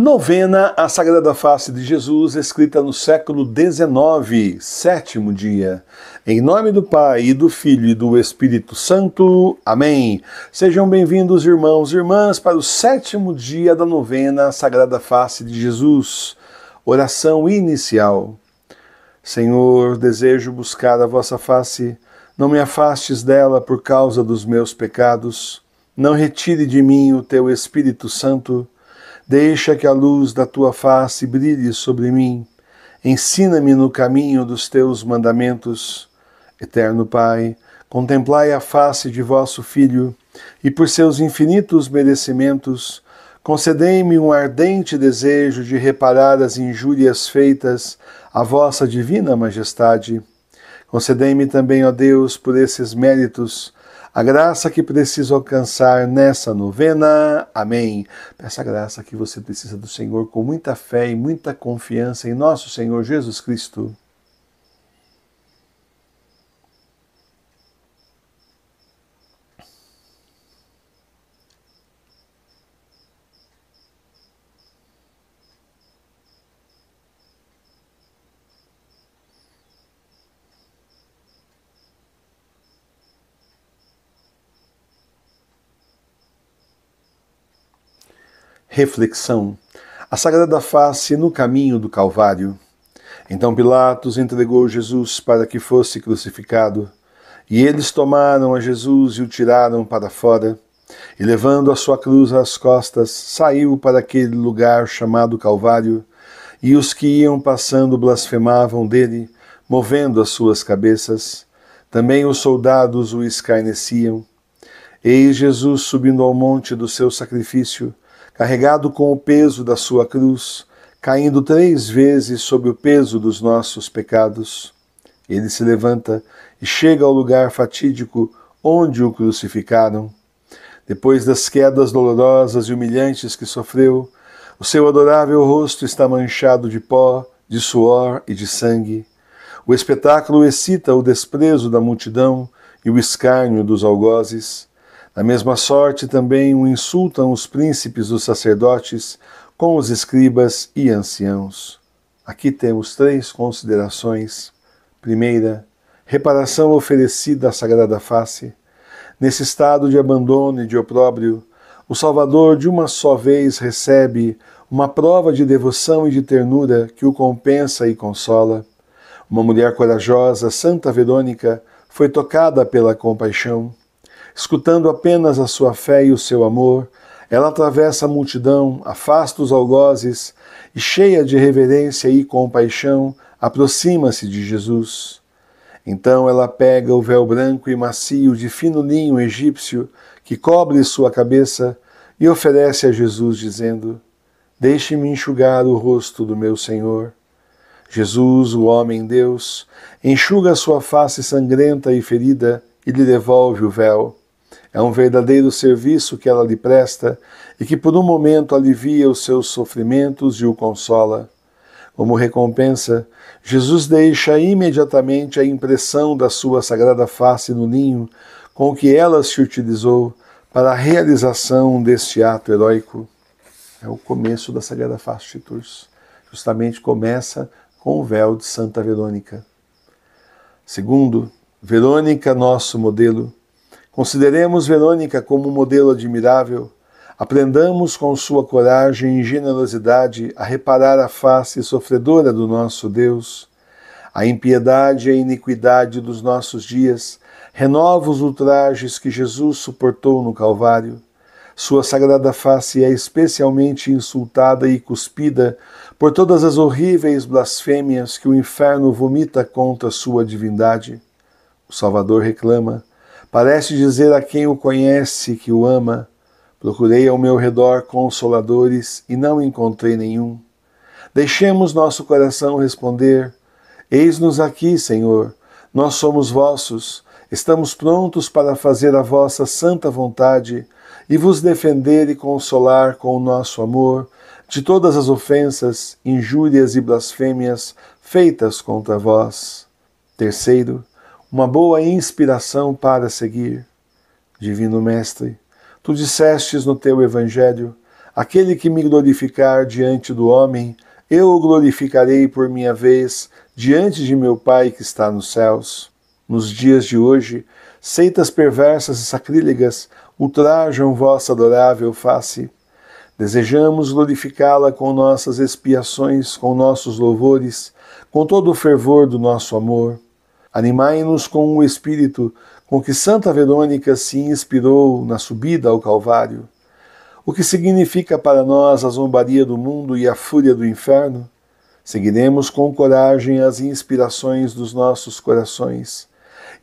Novena à Sagrada Face de Jesus, escrita no século XIX, sétimo dia. Em nome do Pai, e do Filho e do Espírito Santo. Amém. Sejam bem-vindos, irmãos e irmãs, para o sétimo dia da novena à Sagrada Face de Jesus. Oração inicial. Senhor, desejo buscar a vossa face. Não me afastes dela por causa dos meus pecados. Não retire de mim o teu Espírito Santo Deixa que a luz da tua face brilhe sobre mim. Ensina-me no caminho dos teus mandamentos. Eterno Pai, contemplai a face de vosso Filho, e por seus infinitos merecimentos, concedei-me um ardente desejo de reparar as injúrias feitas à vossa divina majestade. Concedei-me também, ó Deus, por esses méritos, a graça que preciso alcançar nessa novena. Amém. Peça a graça que você precisa do Senhor com muita fé e muita confiança em nosso Senhor Jesus Cristo. reflexão, a sagrada face no caminho do Calvário. Então Pilatos entregou Jesus para que fosse crucificado, e eles tomaram a Jesus e o tiraram para fora, e levando a sua cruz às costas, saiu para aquele lugar chamado Calvário, e os que iam passando blasfemavam dele, movendo as suas cabeças. Também os soldados o escarneciam. Eis Jesus subindo ao monte do seu sacrifício, carregado com o peso da sua cruz, caindo três vezes sob o peso dos nossos pecados. Ele se levanta e chega ao lugar fatídico onde o crucificaram. Depois das quedas dolorosas e humilhantes que sofreu, o seu adorável rosto está manchado de pó, de suor e de sangue. O espetáculo excita o desprezo da multidão e o escárnio dos algozes. Da mesma sorte também o insultam os príncipes dos sacerdotes com os escribas e anciãos. Aqui temos três considerações. Primeira, reparação oferecida à Sagrada Face. Nesse estado de abandono e de opróbrio, o Salvador de uma só vez recebe uma prova de devoção e de ternura que o compensa e consola. Uma mulher corajosa, Santa Verônica, foi tocada pela compaixão escutando apenas a sua fé e o seu amor, ela atravessa a multidão, afasta os algozes e, cheia de reverência e compaixão, aproxima-se de Jesus. Então ela pega o véu branco e macio de fino linho egípcio que cobre sua cabeça e oferece a Jesus, dizendo: Deixe-me enxugar o rosto do meu Senhor. Jesus, o homem Deus, enxuga sua face sangrenta e ferida e lhe devolve o véu. É um verdadeiro serviço que ela lhe presta e que por um momento alivia os seus sofrimentos e o consola. Como recompensa, Jesus deixa imediatamente a impressão da sua sagrada face no ninho com que ela se utilizou para a realização deste ato heróico. É o começo da Sagrada Face de Tours. Justamente começa com o véu de Santa Verônica. Segundo, Verônica, nosso modelo, Consideremos Verônica como um modelo admirável. Aprendamos com sua coragem e generosidade a reparar a face sofredora do nosso Deus. A impiedade e a iniquidade dos nossos dias renova os ultrajes que Jesus suportou no Calvário. Sua sagrada face é especialmente insultada e cuspida por todas as horríveis blasfêmias que o inferno vomita contra sua divindade. O Salvador reclama: Parece dizer a quem o conhece que o ama: Procurei ao meu redor consoladores e não encontrei nenhum. Deixemos nosso coração responder: Eis-nos aqui, Senhor, nós somos vossos, estamos prontos para fazer a vossa santa vontade e vos defender e consolar com o nosso amor de todas as ofensas, injúrias e blasfêmias feitas contra vós. Terceiro, uma boa inspiração para seguir. Divino Mestre, tu dissestes no teu Evangelho: aquele que me glorificar diante do homem, eu o glorificarei por minha vez diante de meu Pai que está nos céus. Nos dias de hoje, seitas perversas e sacrílegas ultrajam vossa adorável face. Desejamos glorificá-la com nossas expiações, com nossos louvores, com todo o fervor do nosso amor Animai-nos com o espírito com que Santa Verônica se inspirou na subida ao Calvário. O que significa para nós a zombaria do mundo e a fúria do inferno? Seguiremos com coragem as inspirações dos nossos corações.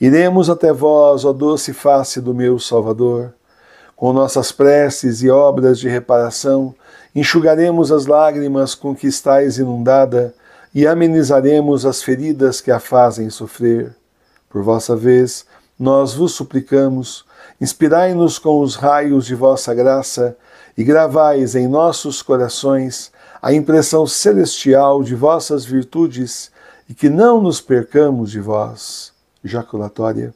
Iremos até vós, ó doce face do meu Salvador. Com nossas preces e obras de reparação, enxugaremos as lágrimas com que estáis inundada e amenizaremos as feridas que a fazem sofrer. Por vossa vez, nós vos suplicamos, inspirai-nos com os raios de vossa graça e gravais em nossos corações a impressão celestial de vossas virtudes e que não nos percamos de vós. Jaculatória.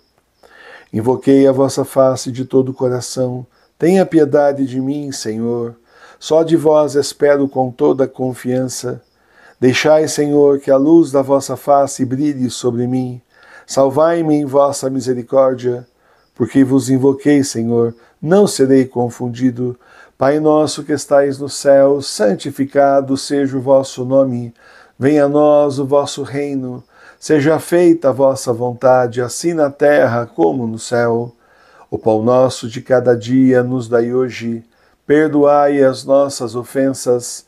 Invoquei a vossa face de todo o coração. Tenha piedade de mim, Senhor. Só de vós espero com toda a confiança. Deixai, Senhor, que a luz da vossa face brilhe sobre mim. Salvai-me em vossa misericórdia, porque vos invoquei, Senhor, não serei confundido. Pai nosso que estais no céu, santificado seja o vosso nome. Venha a nós o vosso reino. Seja feita a vossa vontade, assim na terra como no céu. O pão nosso de cada dia nos dai hoje. Perdoai as nossas ofensas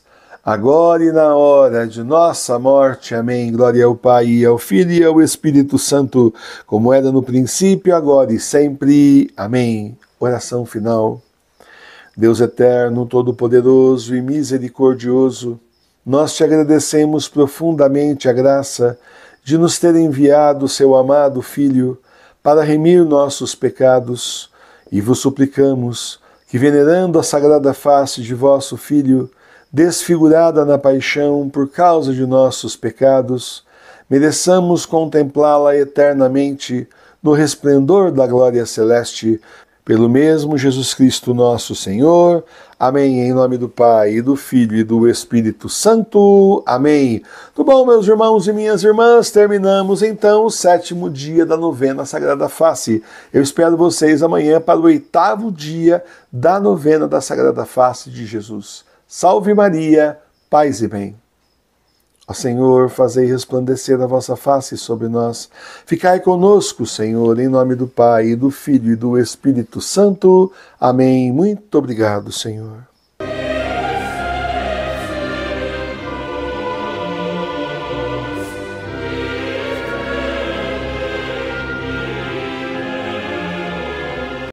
agora e na hora de nossa morte. Amém. Glória ao Pai, ao Filho e ao Espírito Santo, como era no princípio, agora e sempre. Amém. Oração final. Deus eterno, todo-poderoso e misericordioso, nós te agradecemos profundamente a graça de nos ter enviado seu amado Filho para remir nossos pecados e vos suplicamos que, venerando a sagrada face de vosso Filho, desfigurada na paixão por causa de nossos pecados, mereçamos contemplá-la eternamente no resplendor da glória celeste, pelo mesmo Jesus Cristo nosso Senhor. Amém. Em nome do Pai, e do Filho e do Espírito Santo. Amém. Tudo bom, meus irmãos e minhas irmãs? Terminamos então o sétimo dia da novena Sagrada Face. Eu espero vocês amanhã para o oitavo dia da novena da Sagrada Face de Jesus. Salve Maria, paz e bem. Ó Senhor, fazei resplandecer a vossa face sobre nós. Ficai conosco, Senhor, em nome do Pai, e do Filho e do Espírito Santo. Amém. Muito obrigado, Senhor.